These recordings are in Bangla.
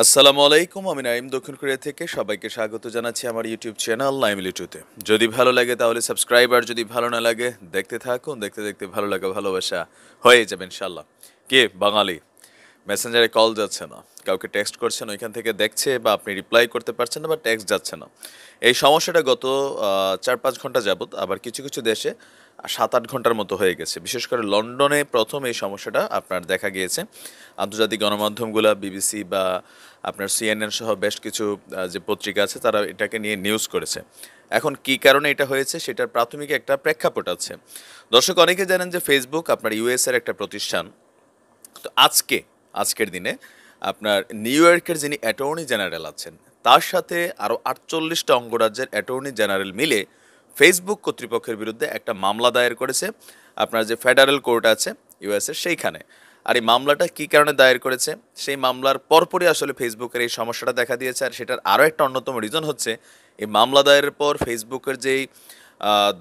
আসসালামু আলাইকুম আমি নাইম দক্ষিণ কোরিয়া থেকে সবাইকে স্বাগত জানাচ্ছি আমার ইউটিউব চ্যানেল নাইম লিটুতে যদি ভালো লাগে তাহলে সাবস্ক্রাইব আর যদি ভালো না লাগে দেখতে থাকুন দেখতে দেখতে ভালো লাগা ভালোবাসা হয়ে যাবে ইনশাল্লাহ কে বাঙালি মেসেঞ্জারে কল যাচ্ছে না কাউকে টেক্সট করছেন ওইখান থেকে দেখছে বা আপনি রিপ্লাই করতে পারছেন না বা টেক্সট যাচ্ছে না এই সমস্যাটা গত চার পাঁচ ঘন্টা যাবত আবার কিছু কিছু দেশে সাত আট ঘন্টার মতো হয়ে গেছে বিশেষ করে লন্ডনে প্রথম এই সমস্যাটা আপনার দেখা গিয়েছে আন্তর্জাতিক গণমাধ্যমগুলো বিবিসি বা আপনার সিএনএন সহ বেশ কিছু যে পত্রিকা আছে তারা এটাকে নিয়ে নিউজ করেছে এখন কি কারণে এটা হয়েছে সেটার প্রাথমিক একটা প্রেক্ষাপট আছে দর্শক অনেকে জানেন যে ফেসবুক আপনার ইউএসের একটা প্রতিষ্ঠান তো আজকে আজকের দিনে আপনার নিউ ইয়র্কের যিনি অ্যাটর্নি জেনারেল আছেন তার সাথে আরও আটচল্লিশটা অঙ্গরাজ্যের অ্যাটর্নি জেনারেল মিলে ফেসবুক কর্তৃপক্ষের বিরুদ্ধে একটা মামলা দায়ের করেছে আপনার যে ফেডারেল কোর্ট আছে ইউএসএর সেইখানে আর এই মামলাটা কী কারণে দায়ের করেছে সেই মামলার পরপরই আসলে ফেসবুকের এই সমস্যাটা দেখা দিয়েছে আর সেটার আরও একটা অন্যতম রিজন হচ্ছে এই মামলা দায়ের পর ফেসবুকের যেই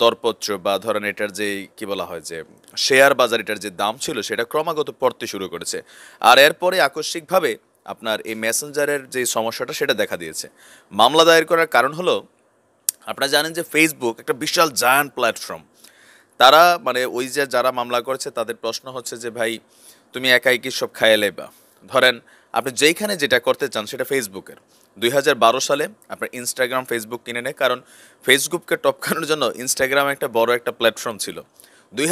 দরপত্র বা ধরেন এটার যে কি বলা হয় যে শেয়ার বাজার এটার যে দাম ছিল সেটা ক্রমাগত পড়তে শুরু করেছে আর এরপরে আকস্মিকভাবে আপনার এই মেসেঞ্জারের যে সমস্যাটা সেটা দেখা দিয়েছে মামলা দায়ের করার কারণ হলো আপনারা জানেন যে ফেসবুক একটা বিশাল জায়ান্ট প্ল্যাটফর্ম তারা মানে ওই যে যারা মামলা করেছে তাদের প্রশ্ন হচ্ছে যে ভাই তুমি একাই কি সব খায়ালে বা ধরেন আপনি যেইখানে যেটা করতে চান সেটা ফেসবুকের দুই সালে আপনার ইনস্টাগ্রাম ফেসবুক কিনে নেয় কারণ ফেসবুককে টপকানোর জন্য ইনস্টাগ্রাম একটা বড় একটা প্ল্যাটফর্ম ছিল দুই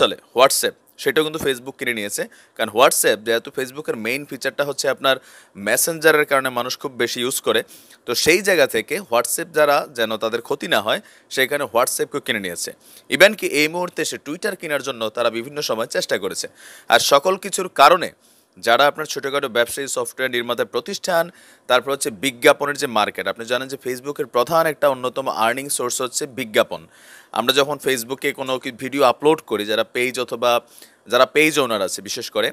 সালে হোয়াটসঅ্যাপ সেটাও কিন্তু ফেসবুক কিনে নিয়েছে কারণ হোয়াটসঅ্যাপ যেহেতু ফেসবুকের মেইন ফিচারটা হচ্ছে আপনার মেসেঞ্জারের কারণে মানুষ খুব বেশি ইউজ করে তো সেই জায়গা থেকে হোয়াটসঅ্যাপ যারা যেন তাদের ক্ষতি না হয় সেখানে হোয়াটসঅ্যাপকে কিনে নিয়েছে ইভেন কি এই মুহূর্তে সে টুইটার কেনার জন্য তারা বিভিন্ন সময় চেষ্টা করেছে আর সকল কিছুর কারণে যারা আপনার ছোটোখাটো ব্যবসায়ী সফটওয়্যার নির্মাতা প্রতিষ্ঠান তারপর হচ্ছে বিজ্ঞাপনের যে মার্কেট আপনি জানেন যে ফেসবুকের প্রধান একটা অন্যতম আর্নিং সোর্স হচ্ছে বিজ্ঞাপন আমরা যখন ফেসবুকে কোনো ভিডিও আপলোড করি যারা পেজ অথবা যারা পেজ ওনার আছে বিশেষ করে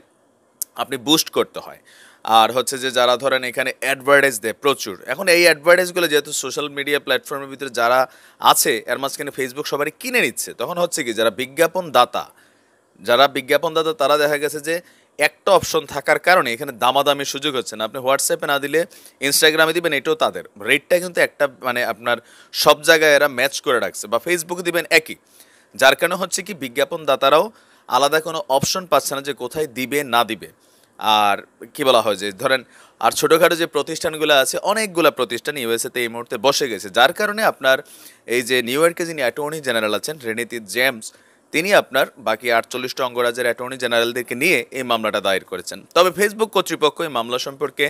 আপনি বুস্ট করতে হয় আর হচ্ছে যে যারা ধরেন এখানে অ্যাডভার্টাইজ দেয় প্রচুর এখন এই অ্যাডভার্টাইজগুলো যেহেতু সোশ্যাল মিডিয়া প্ল্যাটফর্মের ভিতরে যারা আছে এর মাঝখানে ফেসবুক সবারই কিনে নিচ্ছে তখন হচ্ছে কি যারা বিজ্ঞাপন দাতা যারা বিজ্ঞাপনদাতা তারা দেখা গেছে যে একটা অপশন থাকার কারণে এখানে দামি সুযোগ হচ্ছে না আপনি হোয়াটসঅ্যাপে না দিলে ইনস্টাগ্রামে দিবেন এটাও তাদের রেটটা কিন্তু একটা মানে আপনার সব জায়গায় এরা ম্যাচ করে রাখছে বা ফেসবুকে দিবেন একই যার কারণে হচ্ছে কি বিজ্ঞাপনদাতারাও আলাদা কোনো অপশন পাচ্ছে না যে কোথায় দিবে না দিবে আর কি বলা হয় যে ধরেন আর ছোটোখাটো যে প্রতিষ্ঠানগুলো আছে অনেকগুলো প্রতিষ্ঠান ইউএসএতে এই মুহূর্তে বসে গেছে যার কারণে আপনার এই যে নিউ ইয়র্কে যিনি অ্যাটর্নি জেনারেল আছেন রেনিতি জেমস তিনি আপনার বাকি আটচল্লিশটা অঙ্গরাজ্যের অ্যাটর্নি জেনারেলদেরকে নিয়ে এই মামলাটা দায়ের করেছেন তবে ফেসবুক কর্তৃপক্ষ এই মামলা সম্পর্কে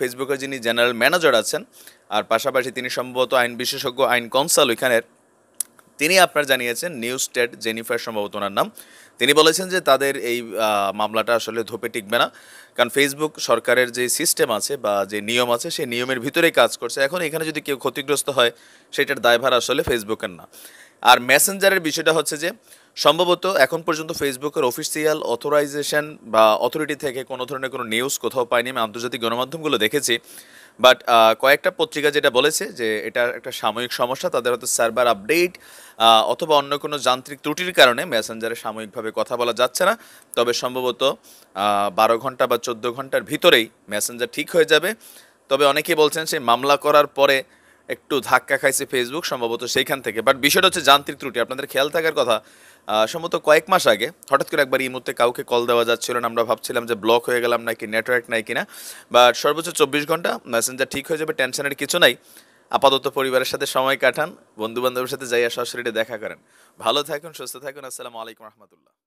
ফেসবুকের যিনি জেনারেল ম্যানেজার আছেন আর পাশাপাশি তিনি সম্ভবত আইন বিশেষজ্ঞ আইন কনসাল ওইখানের তিনি আপনার জানিয়েছেন নিউ স্টেট জেনিফার সম্ভবত ওনার নাম তিনি বলেছেন যে তাদের এই মামলাটা আসলে ধোপে টিকবে না কারণ ফেসবুক সরকারের যে সিস্টেম আছে বা যে নিয়ম আছে সেই নিয়মের ভিতরেই কাজ করছে এখন এখানে যদি কেউ ক্ষতিগ্রস্ত হয় সেটার দায়ভার আসলে ফেসবুকের না আর মেসেঞ্জারের বিষয়টা হচ্ছে যে সম্ভবত এখন পর্যন্ত ফেসবুকের অফিসিয়াল অথরাইজেশন বা অথরিটি থেকে কোনো ধরনের কোনো নিউজ কোথাও পাইনি আমি আন্তর্জাতিক গণমাধ্যমগুলো দেখেছি বাট কয়েকটা পত্রিকা যেটা বলেছে যে এটা একটা সাময়িক সমস্যা তাদের হয়তো সার্ভার আপডেট অথবা অন্য কোনো যান্ত্রিক ত্রুটির কারণে মেসেঞ্জারে সাময়িকভাবে কথা বলা যাচ্ছে না তবে সম্ভবত বারো ঘন্টা বা চোদ্দো ঘন্টার ভিতরেই মেসেঞ্জার ঠিক হয়ে যাবে তবে অনেকেই বলছেন সেই মামলা করার পরে একটু ধাক্কা খাইছে ফেসবুক সম্ভবত সেইখান থেকে বাট বিষয়টা হচ্ছে যান্ত্রিক ত্রুটি আপনাদের খেয়াল থাকার কথা সম্ভবত কয়েক মাস আগে হঠাৎ করে একবার এই মুহূর্তে কাউকে কল দেওয়া যাচ্ছিল না আমরা ভাবছিলাম যে ব্লক হয়ে গেলাম নাকি নেটওয়ার্ক নাই কিনা বাট সর্বোচ্চ চব্বিশ ঘন্টা মেসেঞ্জার ঠিক হয়ে যাবে টেনশনের কিছু নাই আপাতত পরিবারের সাথে সময় কাটান বন্ধু বান্ধবের সাথে যাইয়া সরাসরি দেখা করেন ভালো থাকুন সুস্থ থাকুন আসসালামু আলাইকুম রহমতুল্লাহ